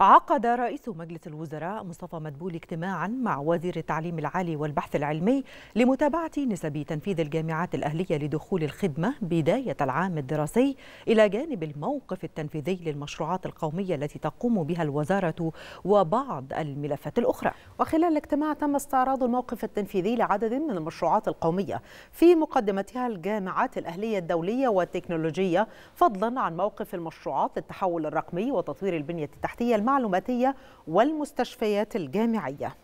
عقد رئيس مجلس الوزراء مصطفى مدبول اجتماعا مع وزير التعليم العالي والبحث العلمي لمتابعة نسب تنفيذ الجامعات الأهلية لدخول الخدمة بداية العام الدراسي إلى جانب الموقف التنفيذي للمشروعات القومية التي تقوم بها الوزارة وبعض الملفات الأخرى وخلال الاجتماع تم استعراض الموقف التنفيذي لعدد من المشروعات القومية في مقدمتها الجامعات الأهلية الدولية والتكنولوجية فضلا عن موقف المشروعات التحول الرقمي وتطوير البنية التحتية المعلوماتية والمستشفيات الجامعية